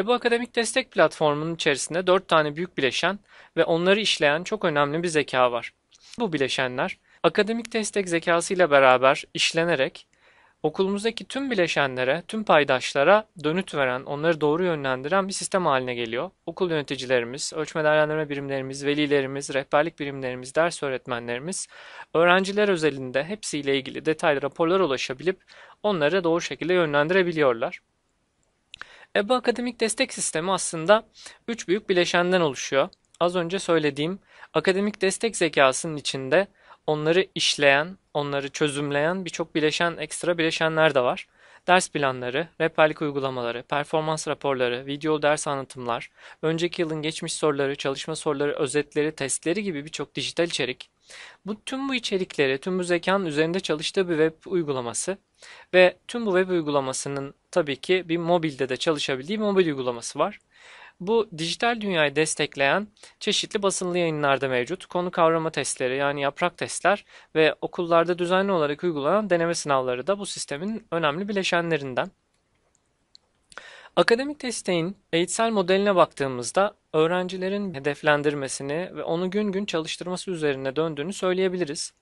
Ve bu akademik destek platformunun içerisinde 4 tane büyük bileşen ve onları işleyen çok önemli bir zeka var. Bu bileşenler akademik destek zekası ile beraber işlenerek okulumuzdaki tüm bileşenlere, tüm paydaşlara dönüt veren, onları doğru yönlendiren bir sistem haline geliyor. Okul yöneticilerimiz, ölçme değerlendirme birimlerimiz, velilerimiz, rehberlik birimlerimiz, ders öğretmenlerimiz, öğrenciler özelinde hepsiyle ilgili detaylı raporlara ulaşabilip onları doğru şekilde yönlendirebiliyorlar. E, akademik destek sistemi aslında üç büyük bileşenden oluşuyor. Az önce söylediğim akademik destek zekasının içinde onları işleyen, onları çözümleyen birçok bileşen, ekstra bileşenler de var. Ders planları, rehberlik uygulamaları, performans raporları, video ders anlatımlar, önceki yılın geçmiş soruları, çalışma soruları, özetleri, testleri gibi birçok dijital içerik, bu tüm bu içerikleri, tüm bu zekanın üzerinde çalıştığı bir web uygulaması ve tüm bu web uygulamasının tabii ki bir mobilde de çalışabildiği bir mobil uygulaması var. Bu dijital dünyayı destekleyen çeşitli basınlı yayınlarda mevcut. Konu kavrama testleri yani yaprak testler ve okullarda düzenli olarak uygulanan deneme sınavları da bu sistemin önemli bileşenlerinden. Akademik desteğin eğitsel modeline baktığımızda öğrencilerin hedeflendirmesini ve onu gün gün çalıştırması üzerine döndüğünü söyleyebiliriz.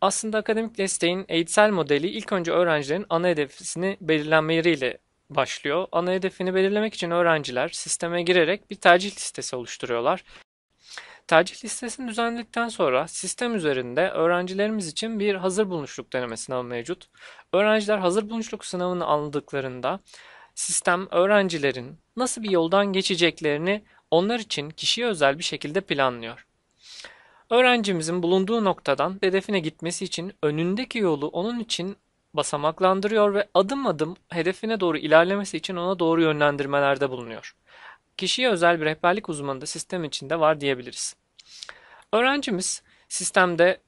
Aslında akademik desteğin eğitsel modeli ilk önce öğrencilerin ana hedefini belirlenmeleriyle başlıyor. Ana hedefini belirlemek için öğrenciler sisteme girerek bir tercih listesi oluşturuyorlar. Tercih listesini düzenledikten sonra sistem üzerinde öğrencilerimiz için bir hazır bulunuşluk deneme sınavı mevcut. Öğrenciler hazır bulunuşluk sınavını aldıklarında sistem öğrencilerin nasıl bir yoldan geçeceklerini onlar için kişiye özel bir şekilde planlıyor. Öğrencimizin bulunduğu noktadan hedefine gitmesi için önündeki yolu onun için basamaklandırıyor ve adım adım hedefine doğru ilerlemesi için ona doğru yönlendirmelerde bulunuyor. Kişiye özel bir rehberlik uzmanı da sistem içinde var diyebiliriz. Öğrencimiz sistemde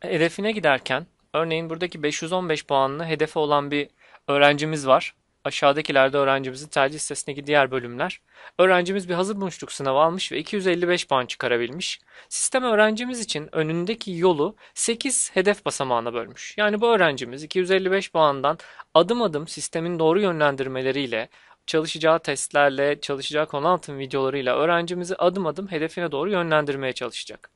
hedefine giderken örneğin buradaki 515 puanlı hedefe olan bir öğrencimiz var Aşağıdakilerde öğrencimizin tercih listesindeki diğer bölümler. Öğrencimiz bir hazır buluşluk sınavı almış ve 255 puan çıkarabilmiş. Sistem öğrencimiz için önündeki yolu 8 hedef basamağına bölmüş. Yani bu öğrencimiz 255 puandan adım adım sistemin doğru yönlendirmeleriyle çalışacağı testlerle, çalışacağı konu altın videolarıyla öğrencimizi adım adım hedefine doğru yönlendirmeye çalışacak.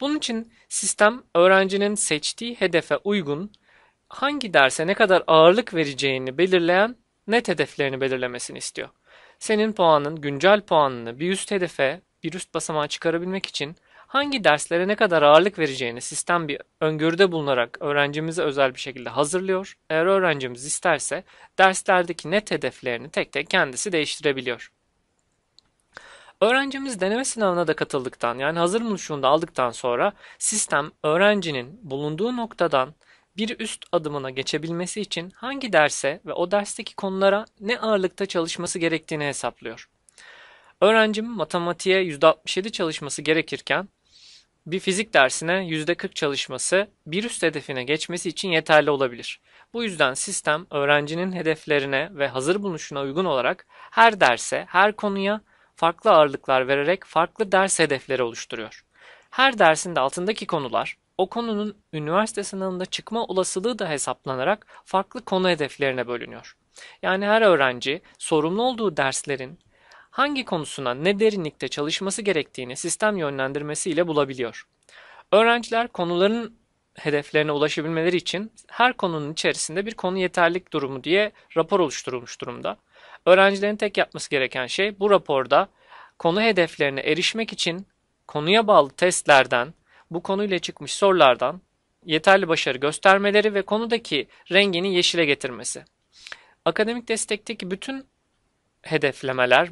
Bunun için sistem öğrencinin seçtiği hedefe uygun hangi derse ne kadar ağırlık vereceğini belirleyen net hedeflerini belirlemesini istiyor. Senin puanın güncel puanını bir üst hedefe, bir üst basamağa çıkarabilmek için hangi derslere ne kadar ağırlık vereceğini sistem bir öngörüde bulunarak öğrencimize özel bir şekilde hazırlıyor. Eğer öğrencimiz isterse derslerdeki net hedeflerini tek tek kendisi değiştirebiliyor. Öğrencimiz deneme sınavına da katıldıktan yani hazır buluşunu da aldıktan sonra sistem öğrencinin bulunduğu noktadan bir üst adımına geçebilmesi için hangi derse ve o dersteki konulara ne ağırlıkta çalışması gerektiğini hesaplıyor. Öğrencim matematiğe %67 çalışması gerekirken bir fizik dersine %40 çalışması bir üst hedefine geçmesi için yeterli olabilir. Bu yüzden sistem öğrencinin hedeflerine ve hazır bulunuşuna uygun olarak her derse, her konuya farklı ağırlıklar vererek farklı ders hedefleri oluşturuyor. Her dersin de altındaki konular o konunun üniversite sınavında çıkma olasılığı da hesaplanarak farklı konu hedeflerine bölünüyor. Yani her öğrenci sorumlu olduğu derslerin hangi konusuna ne derinlikte çalışması gerektiğini sistem yönlendirmesiyle bulabiliyor. Öğrenciler konuların hedeflerine ulaşabilmeleri için her konunun içerisinde bir konu yeterlik durumu diye rapor oluşturulmuş durumda. Öğrencilerin tek yapması gereken şey bu raporda konu hedeflerine erişmek için konuya bağlı testlerden bu konuyla çıkmış sorulardan yeterli başarı göstermeleri ve konudaki rengini yeşile getirmesi. Akademik destekteki bütün hedeflemeler,